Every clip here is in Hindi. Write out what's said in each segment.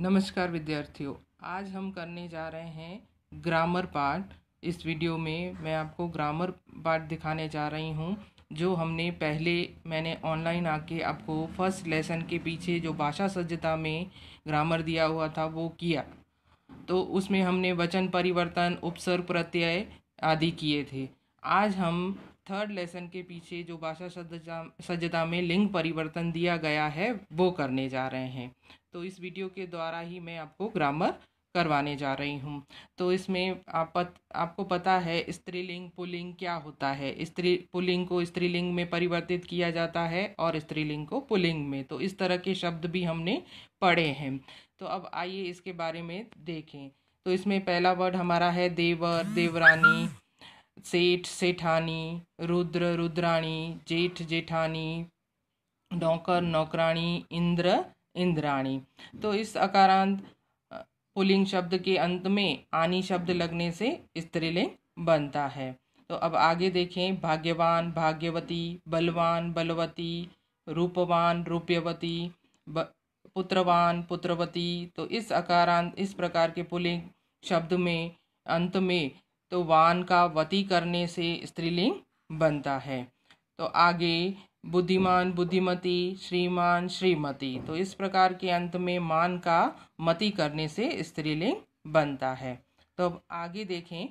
नमस्कार विद्यार्थियों आज हम करने जा रहे हैं ग्रामर पार्ट इस वीडियो में मैं आपको ग्रामर पार्ट दिखाने जा रही हूँ जो हमने पहले मैंने ऑनलाइन आके आपको फर्स्ट लेसन के पीछे जो भाषा सज्जता में ग्रामर दिया हुआ था वो किया तो उसमें हमने वचन परिवर्तन उपसर्ग प्रत्यय आदि किए थे आज हम थर्ड लेसन के पीछे जो भाषा सज्जता सज्जता में लिंग परिवर्तन दिया गया है वो करने जा रहे हैं तो इस वीडियो के द्वारा ही मैं आपको ग्रामर करवाने जा रही हूँ तो इसमें आप पत, आपको पता है स्त्रीलिंग पुलिंग क्या होता है स्त्री पुलिंग को स्त्रीलिंग में परिवर्तित किया जाता है और स्त्रीलिंग को पुलिंग में तो इस तरह के शब्द भी हमने पढ़े हैं तो अब आइए इसके बारे में देखें तो इसमें पहला वर्ड हमारा है देवर देवरानी सेठ सेठानी रुद्र रुद्राणी जेठ जेठानी नौकर नौकराणी इंद्र इंद्राणी तो इस अकारांत पुलिंग शब्द के अंत में आनी शब्द लगने से स्त्रीलिंग बनता है तो अब आगे देखें भाग्यवान भाग्यवती बलवान बलवती रूपवान रूप्यवती पुत्रवान पुत्रवती तो इस अकारांत इस प्रकार के पुलिंग शब्द में अंत में तो वान का वती करने से स्त्रीलिंग बनता है तो आगे बुद्धिमान बुद्धिमती श्रीमान श्रीमती तो इस प्रकार के अंत में मान का मती करने से स्त्रीलिंग बनता है तो अब आगे देखें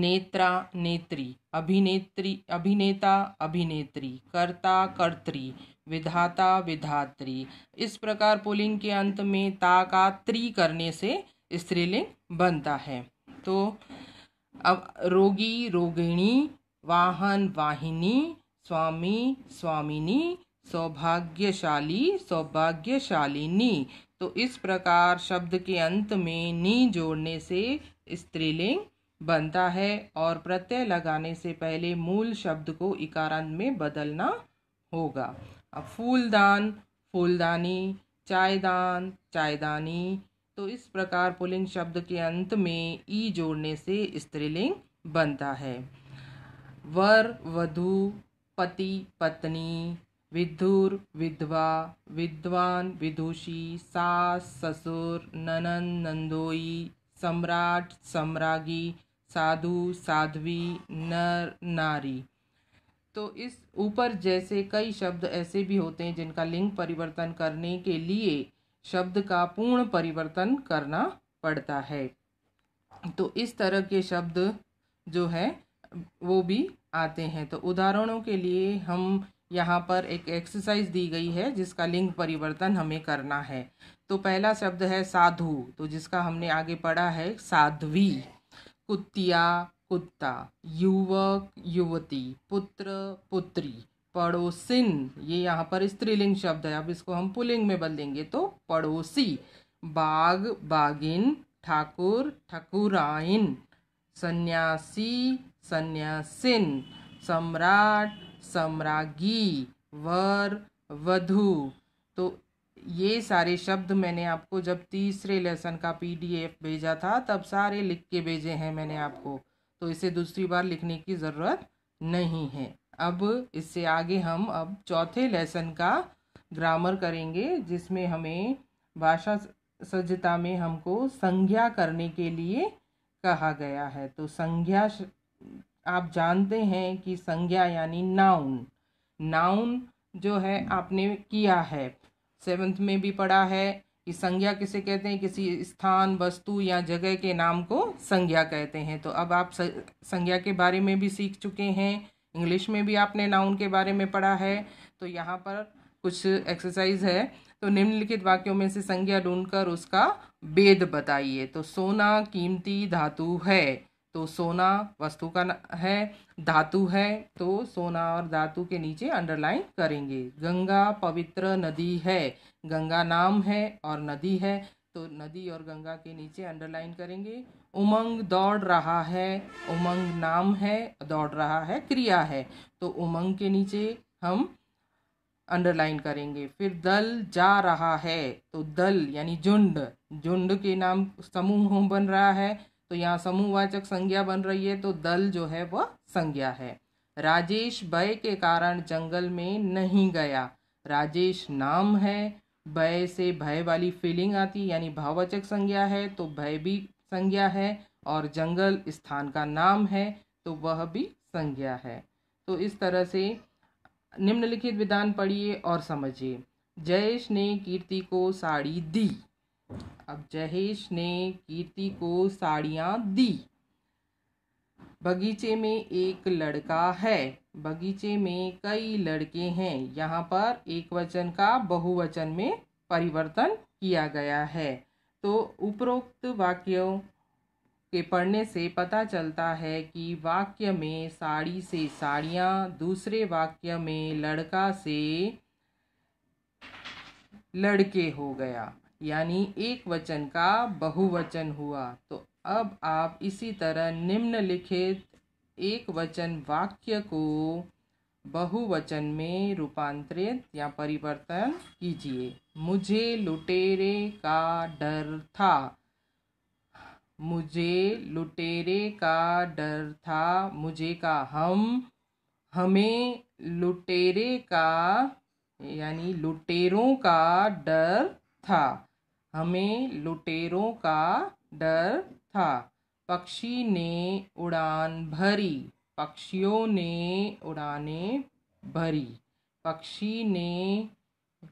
नेत्रा नेत्री अभिनेत्री अभिनेता अभिनेत्री कर्ता कर्त्री विधाता विधात्री इस प्रकार पुलिंग के अंत में ता का त्री करने से स्त्रीलिंग बनता है तो अब रोगी रोगिणी वाहन वाहिनी स्वामी स्वामिनी सौभाग्यशाली सौभाग्यशालिनी तो इस प्रकार शब्द के अंत में नी जोड़ने से स्त्रीलिंग बनता है और प्रत्यय लगाने से पहले मूल शब्द को इकारांत में बदलना होगा अब फूलदान फूलदानी चायदान चायदानी तो इस प्रकार पुलिंग शब्द के अंत में ई जोड़ने से स्त्रीलिंग बनता है वर वधु पति पत्नी विधुर विधवा विद्वान विदुषी सास ससुर ननन नंदोई सम्राट सम्रागी साधु साध्वी नर नारी तो इस ऊपर जैसे कई शब्द ऐसे भी होते हैं जिनका लिंग परिवर्तन करने के लिए शब्द का पूर्ण परिवर्तन करना पड़ता है तो इस तरह के शब्द जो है वो भी आते हैं तो उदाहरणों के लिए हम यहाँ पर एक एक्सरसाइज दी गई है जिसका लिंग परिवर्तन हमें करना है तो पहला शब्द है साधु तो जिसका हमने आगे पढ़ा है साध्वी कुतिया कुत्ता युवक युवती पुत्र पुत्री पड़ोसिन ये यहाँ पर स्त्रीलिंग शब्द है अब इसको हम पुलिंग में बदलेंगे तो पड़ोसी बाग बागिन ठाकुर ठकुराइन सन्यासी सन्यासिन सम्राट सम्रागी वर वधु तो ये सारे शब्द मैंने आपको जब तीसरे लेसन का पीडीएफ भेजा था तब सारे लिख के भेजे हैं मैंने आपको तो इसे दूसरी बार लिखने की ज़रूरत नहीं है अब इससे आगे हम अब चौथे लेसन का ग्रामर करेंगे जिसमें हमें भाषा सज्जता में हमको संज्ञा करने के लिए कहा गया है तो संज्ञा आप जानते हैं कि संज्ञा यानी नाउन नाउन जो है आपने किया है सेवन्थ में भी पढ़ा है कि संज्ञा किसे कहते हैं किसी स्थान वस्तु या जगह के नाम को संज्ञा कहते हैं तो अब आप संज्ञा के बारे में भी सीख चुके हैं इंग्लिश में भी आपने नाउन के बारे में पढ़ा है तो यहाँ पर कुछ एक्सरसाइज है तो निम्नलिखित वाक्यों में से संज्ञा ढूंढकर उसका भेद बताइए तो सोना कीमती धातु है तो सोना वस्तु का है धातु है तो सोना और धातु के नीचे अंडरलाइन करेंगे गंगा पवित्र नदी है गंगा नाम है और नदी है तो नदी और गंगा के नीचे अंडरलाइन करेंगे उमंग दौड़ रहा है उमंग नाम है दौड़ रहा है क्रिया है तो उमंग के नीचे हम अंडरलाइन करेंगे फिर दल जा रहा है तो दल यानी झुंड झुंड के नाम समूह बन रहा है तो यहाँ समूहवाचक संज्ञा बन रही है तो दल जो है वह संज्ञा है राजेश भय के कारण जंगल में नहीं गया राजेश नाम है भय से भय वाली फीलिंग आती यानी भाववाचक संज्ञा है तो भय भी संज्ञा है और जंगल स्थान का नाम है तो वह भी संज्ञा है तो इस तरह से निम्नलिखित विधान पढ़िए और समझिए जयेश ने कीर्ति को साड़ी दी अब जयेश ने कीर्ति को साड़ियाँ दी बगीचे में एक लड़का है बगीचे में कई लड़के हैं यहाँ पर एक वचन का बहुवचन में परिवर्तन किया गया है तो उपरोक्त वाक्यों के पढ़ने से पता चलता है कि वाक्य में साड़ी से साड़ियाँ दूसरे वाक्य में लड़का से लड़के हो गया यानी एक वचन का बहुवचन हुआ तो अब आप इसी तरह निम्नलिखित एक वचन वाक्य को बहुवचन में रूपांतरित या परिवर्तन कीजिए मुझे लुटेरे का डर था मुझे लुटेरे का डर था मुझे का हम हमें लुटेरे का यानी लुटेरों का डर था हमें लुटेरों का डर था पक्षी ने उड़ान भरी पक्षियों ने उड़ाने भरी पक्षी ने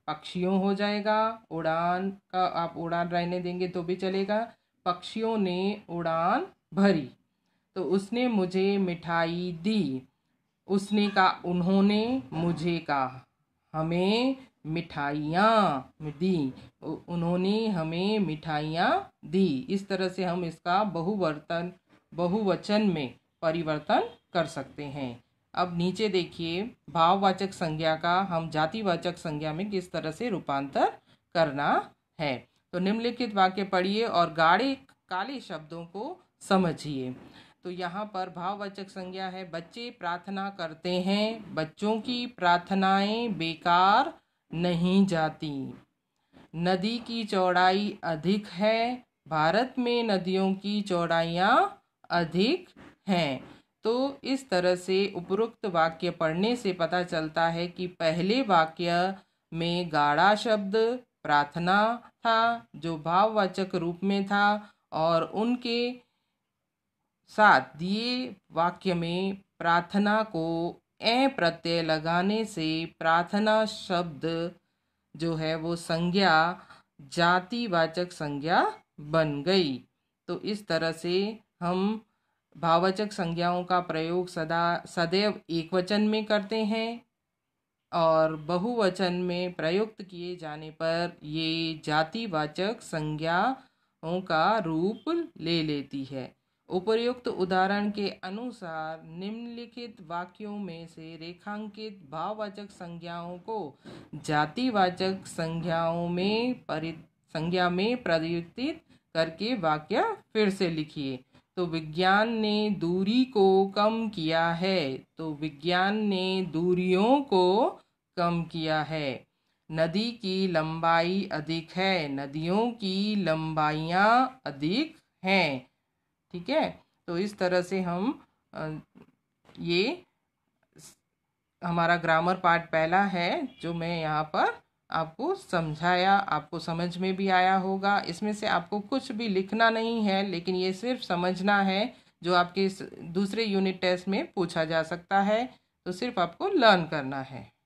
पक्षियों हो जाएगा उड़ान का आप उड़ान रहने देंगे तो भी चलेगा पक्षियों ने उड़ान भरी तो उसने मुझे मिठाई दी उसने कहा उन्होंने मुझे कहा हमें मिठाइयाँ दी उन्होंने हमें मिठाइयाँ दी इस तरह से हम इसका बहुवर्तन बहुवचन में परिवर्तन कर सकते हैं अब नीचे देखिए भाववाचक संज्ञा का हम जातिवाचक संज्ञा में किस तरह से रूपांतर करना है तो निम्नलिखित वाक्य पढ़िए और गाढ़े काले शब्दों को समझिए तो यहाँ पर भाववाचक संज्ञा है बच्चे प्रार्थना करते हैं बच्चों की प्रार्थनाएं बेकार नहीं जाती नदी की चौड़ाई अधिक है भारत में नदियों की चौड़ाइयाँ अधिक हैं तो इस तरह से उपरोक्त वाक्य पढ़ने से पता चलता है कि पहले वाक्य में गाढ़ा शब्द प्रार्थना था जो भाववाचक रूप में था और उनके साथ दिए वाक्य में प्रार्थना को ए प्रत्यय लगाने से प्रार्थना शब्द जो है वो संज्ञा जातिवाचक संज्ञा बन गई तो इस तरह से हम भाववाचक संज्ञाओं का प्रयोग सदा सदैव एकवचन में करते हैं और बहुवचन में प्रयुक्त किए जाने पर ये जातिवाचक संज्ञाओं का रूप ले लेती है उपर्युक्त उदाहरण के अनुसार निम्नलिखित वाक्यों में से रेखांकित भाववाचक संज्ञाओं को जातिवाचक संज्ञाओं में परि संज्ञा में परिवर्तित करके वाक्य फिर से लिखिए तो विज्ञान ने दूरी को कम किया है तो विज्ञान ने दूरियों को कम किया है नदी की लंबाई अधिक है नदियों की लंबाइयाँ अधिक हैं ठीक है तो इस तरह से हम ये हमारा ग्रामर पार्ट पहला है जो मैं यहाँ पर आपको समझाया आपको समझ में भी आया होगा इसमें से आपको कुछ भी लिखना नहीं है लेकिन ये सिर्फ समझना है जो आपके दूसरे यूनिट टेस्ट में पूछा जा सकता है तो सिर्फ आपको लर्न करना है